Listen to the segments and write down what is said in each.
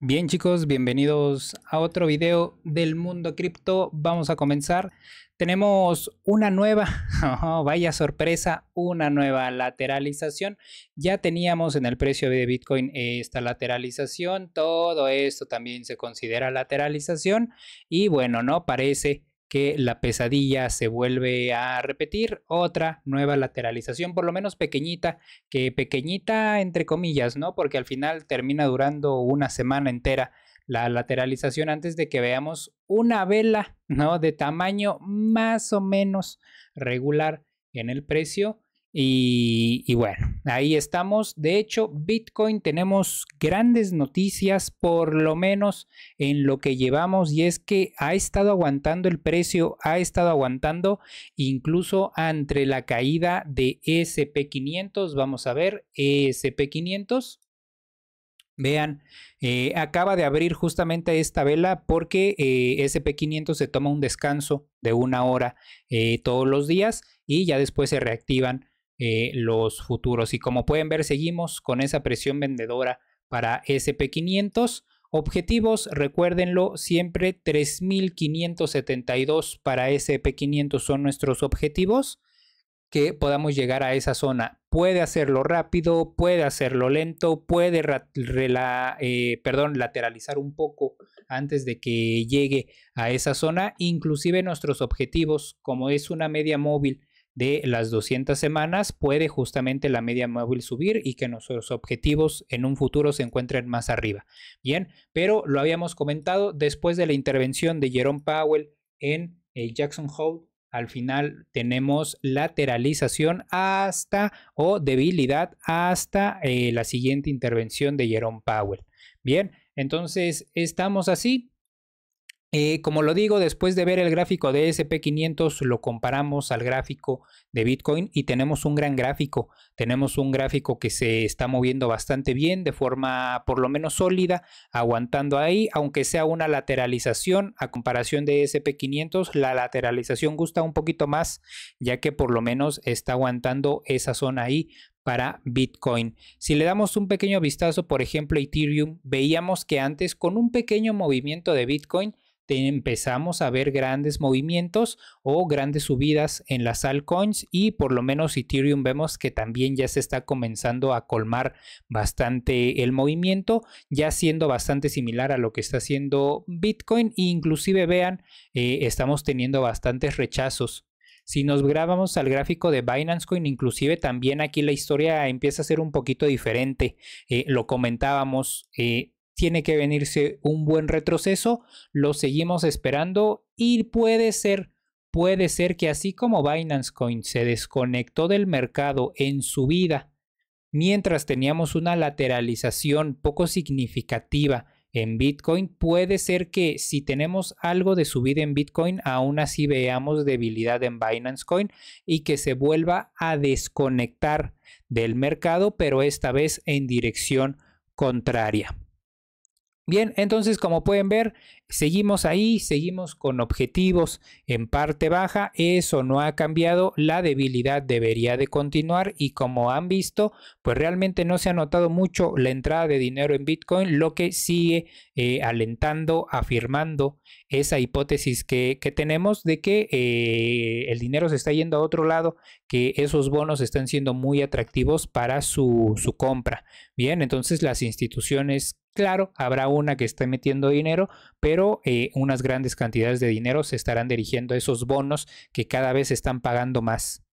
Bien chicos, bienvenidos a otro video del mundo cripto. Vamos a comenzar. Tenemos una nueva, oh, vaya sorpresa, una nueva lateralización. Ya teníamos en el precio de Bitcoin esta lateralización. Todo esto también se considera lateralización. Y bueno, no parece que la pesadilla se vuelve a repetir, otra nueva lateralización, por lo menos pequeñita, que pequeñita entre comillas, ¿no? Porque al final termina durando una semana entera la lateralización antes de que veamos una vela, ¿no? De tamaño más o menos regular en el precio y, bueno, ahí estamos. De hecho, Bitcoin tenemos grandes noticias, por lo menos en lo que llevamos, y es que ha estado aguantando el precio, ha estado aguantando incluso entre la caída de SP500. Vamos a ver, SP500. Vean, eh, acaba de abrir justamente esta vela porque eh, SP500 se toma un descanso de una hora eh, todos los días y ya después se reactivan eh, los futuros. Y como pueden ver, seguimos con esa presión vendedora para SP500. Objetivos, recuérdenlo, siempre 3572 para SP500 son nuestros objetivos. Que podamos llegar a esa zona. Puede hacerlo rápido, puede hacerlo lento, puede eh, perdón, lateralizar un poco antes de que llegue a esa zona. Inclusive nuestros objetivos, como es una media móvil de las 200 semanas puede justamente la media móvil subir y que nuestros objetivos en un futuro se encuentren más arriba. Bien, pero lo habíamos comentado después de la intervención de Jerome Powell en el Jackson Hole al final tenemos lateralización hasta o debilidad hasta eh, la siguiente intervención de Jerome Powell. Bien, entonces estamos así. Eh, como lo digo, después de ver el gráfico de SP500, lo comparamos al gráfico de Bitcoin y tenemos un gran gráfico. Tenemos un gráfico que se está moviendo bastante bien, de forma por lo menos sólida, aguantando ahí, aunque sea una lateralización a comparación de SP500. La lateralización gusta un poquito más, ya que por lo menos está aguantando esa zona ahí para Bitcoin. Si le damos un pequeño vistazo, por ejemplo, a Ethereum, veíamos que antes con un pequeño movimiento de Bitcoin, empezamos a ver grandes movimientos o grandes subidas en las altcoins y por lo menos Ethereum vemos que también ya se está comenzando a colmar bastante el movimiento, ya siendo bastante similar a lo que está haciendo Bitcoin e inclusive vean, eh, estamos teniendo bastantes rechazos si nos grabamos al gráfico de Binance Coin, inclusive también aquí la historia empieza a ser un poquito diferente. Eh, lo comentábamos, eh, tiene que venirse un buen retroceso, lo seguimos esperando y puede ser, puede ser que así como Binance Coin se desconectó del mercado en su vida, mientras teníamos una lateralización poco significativa en Bitcoin, puede ser que si tenemos algo de subida en Bitcoin, aún así veamos debilidad en Binance Coin y que se vuelva a desconectar del mercado, pero esta vez en dirección contraria. Bien, entonces como pueden ver, seguimos ahí, seguimos con objetivos en parte baja, eso no ha cambiado, la debilidad debería de continuar y como han visto, pues realmente no se ha notado mucho la entrada de dinero en Bitcoin, lo que sigue eh, alentando, afirmando esa hipótesis que, tenemos de que eh, el dinero se está yendo a otro lado, que esos bonos están siendo muy atractivos para su, su compra. Bien, entonces las instituciones Claro, habrá una que esté metiendo dinero, pero eh, unas grandes cantidades de dinero se estarán dirigiendo a esos bonos que cada vez están pagando más.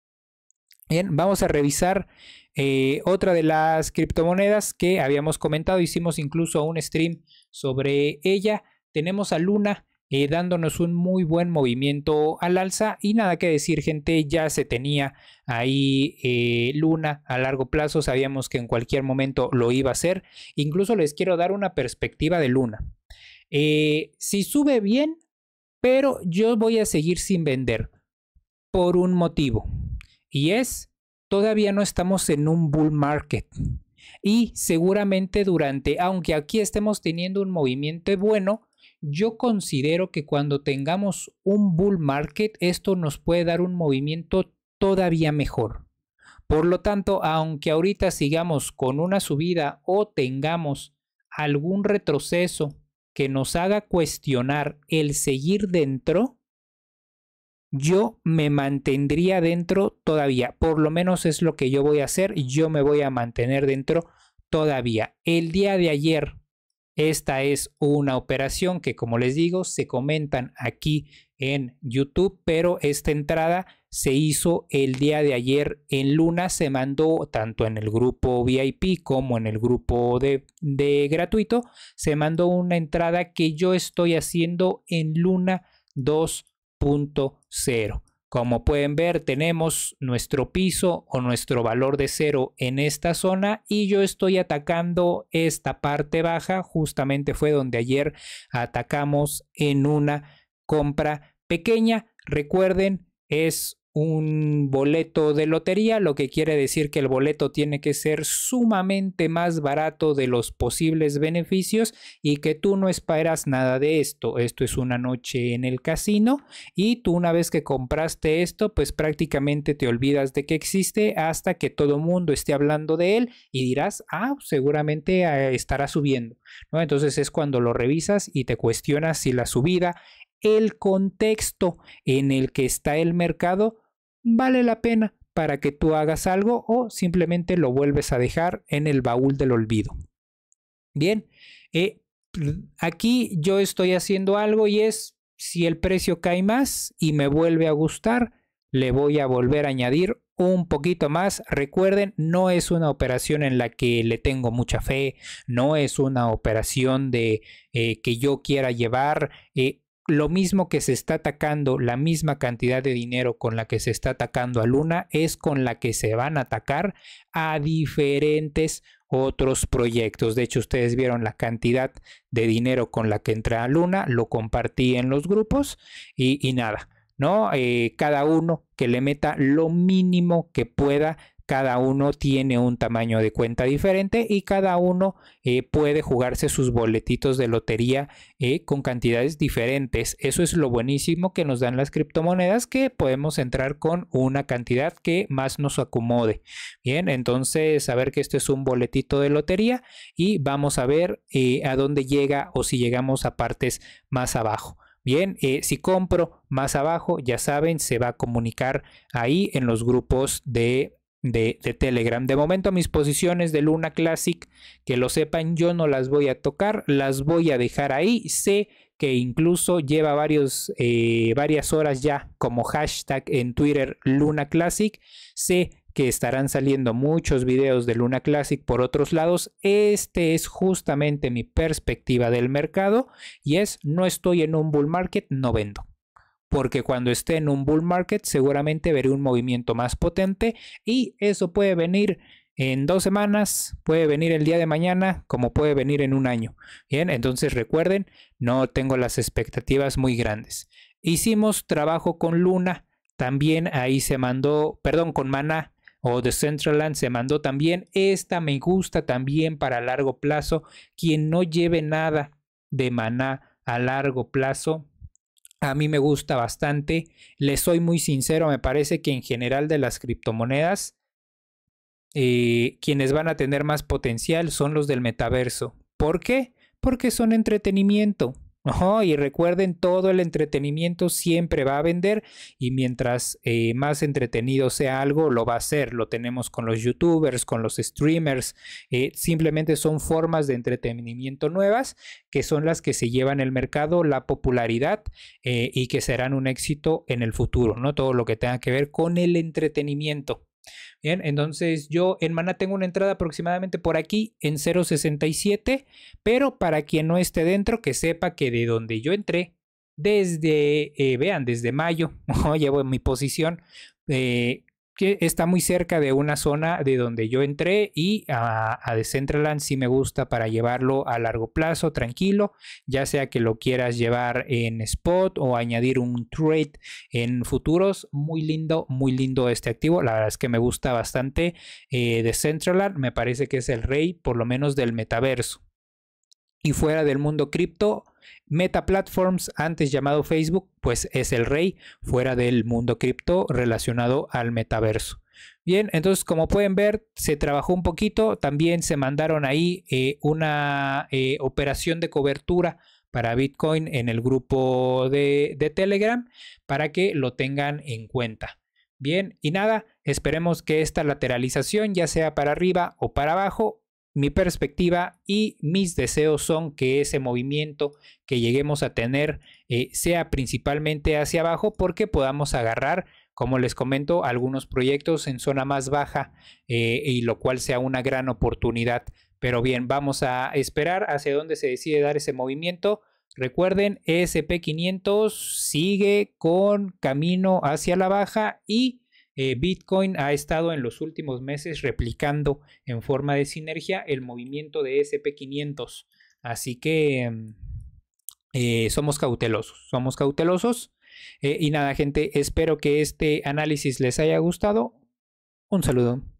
Bien, vamos a revisar eh, otra de las criptomonedas que habíamos comentado. Hicimos incluso un stream sobre ella. Tenemos a Luna. Eh, dándonos un muy buen movimiento al alza y nada que decir gente ya se tenía ahí eh, Luna a largo plazo sabíamos que en cualquier momento lo iba a hacer incluso les quiero dar una perspectiva de Luna eh, si sube bien pero yo voy a seguir sin vender por un motivo y es todavía no estamos en un bull market y seguramente durante aunque aquí estemos teniendo un movimiento bueno yo considero que cuando tengamos un bull market, esto nos puede dar un movimiento todavía mejor. Por lo tanto, aunque ahorita sigamos con una subida o tengamos algún retroceso que nos haga cuestionar el seguir dentro, yo me mantendría dentro todavía. Por lo menos es lo que yo voy a hacer. Yo me voy a mantener dentro todavía. El día de ayer esta es una operación que, como les digo, se comentan aquí en YouTube, pero esta entrada se hizo el día de ayer en Luna, se mandó tanto en el grupo VIP como en el grupo de, gratuito, se mandó una entrada que yo estoy haciendo en Luna 2.0. Como pueden ver, tenemos nuestro piso o nuestro valor de cero en esta zona y yo estoy atacando esta parte baja. Justamente fue donde ayer atacamos en una compra pequeña. Recuerden, es un boleto de lotería, lo que quiere decir que el boleto tiene que ser sumamente más barato de los posibles beneficios y que tú no esperas nada de esto. Esto es una noche en el casino y tú una vez que compraste esto, pues prácticamente te olvidas de que existe hasta que todo mundo esté hablando de él y dirás, ah, seguramente ah, estará subiendo. Entonces es cuando lo revisas y te cuestionas si la subida el contexto en el que está el mercado vale la pena para que tú hagas algo o simplemente lo vuelves a dejar en el baúl del olvido. Bien, eh, aquí yo estoy haciendo algo y es si el precio cae más y me vuelve a gustar, le voy a volver a añadir un poquito más. Recuerden, no es una operación en la que le tengo mucha fe, no es una operación de eh, que yo quiera llevar. Eh, lo mismo que se está atacando, la misma cantidad de dinero con la que se está atacando a Luna, es con la que se van a atacar a diferentes otros proyectos. De hecho, ustedes vieron la cantidad de dinero con la que entra a Luna, lo compartí en los grupos y, nada, ¿no? Eh, cada uno que le meta lo mínimo que pueda cada uno tiene un tamaño de cuenta diferente y cada uno eh, puede jugarse sus boletitos de lotería eh, con cantidades diferentes. Eso es lo buenísimo que nos dan las criptomonedas que podemos entrar con una cantidad que más nos acomode. Bien, entonces a ver que esto es un boletito de lotería y vamos a ver eh, a dónde llega o si llegamos a partes más abajo. Bien, si compro más abajo, ya saben, se va a comunicar ahí en los grupos de de, Telegram. De momento mis posiciones de Luna Classic, que lo sepan, yo no las voy a tocar, las voy a dejar ahí. Sé que incluso lleva varios, eh, varias horas ya como hashtag en Twitter Luna Classic. Sé que estarán saliendo muchos videos de Luna Classic por otros lados. Este es justamente mi perspectiva del mercado y es no estoy en un bull market, no vendo porque cuando esté en un bull market seguramente veré un movimiento más potente y eso puede venir en dos semanas, puede venir el día de mañana, como puede venir en un año. Bien, entonces recuerden, no tengo las expectativas muy grandes. Hicimos trabajo con Luna, también ahí se mandó, perdón, con Mana o de land se mandó también. Esta me gusta también para largo plazo. Quien no lleve nada de Maná a largo plazo, a mí me gusta bastante. Les soy muy sincero, me parece que en general de las criptomonedas, eh, quienes van a tener más potencial son los del metaverso. ¿Por qué? Porque son entretenimiento y recuerden, todo el entretenimiento siempre va a vender y mientras eh, más entretenido sea algo, lo va a hacer. Lo tenemos con los youtubers, con los streamers. Eh, simplemente son formas de entretenimiento nuevas que son las que se llevan el mercado, la popularidad eh, y que serán un éxito en el futuro, ¿no? Todo lo que tenga que ver con el entretenimiento. Bien, entonces yo en Maná tengo una entrada aproximadamente por aquí en 0.67, pero para quien no esté dentro, que sepa que de donde yo entré, desde, eh, vean, desde mayo, llevo en mi posición, eh, que está muy cerca de una zona de donde yo entré y a, Decentraland sí me gusta para llevarlo a largo plazo, tranquilo, ya sea que lo quieras llevar en spot o añadir un trade en futuros. Muy lindo, muy lindo este activo. La verdad es que me gusta bastante eh, Decentraland, me parece que es el rey por lo menos del metaverso y fuera del mundo cripto, Meta Platforms, antes llamado Facebook, pues es el rey fuera del mundo cripto relacionado al metaverso. Bien, entonces como pueden ver, se trabajó un poquito, también se mandaron ahí eh, una eh, operación de cobertura para Bitcoin en el grupo de Telegram para que lo tengan en cuenta. Bien, y nada, esperemos que esta lateralización, ya sea para arriba o para abajo, mi perspectiva y mis deseos son que ese movimiento que lleguemos a tener eh, sea principalmente hacia abajo porque podamos agarrar, como les comento, algunos proyectos en zona más baja eh, y lo cual sea una gran oportunidad. Pero bien, vamos a esperar hacia dónde se decide dar ese movimiento. Recuerden, SP500 sigue con camino hacia la baja y eh, Bitcoin ha estado en los últimos meses replicando en forma de sinergia el movimiento de SP500. Así que em, eh, somos cautelosos, somos cautelosos. Eh, y nada, gente, espero que este análisis les haya gustado. Un saludo.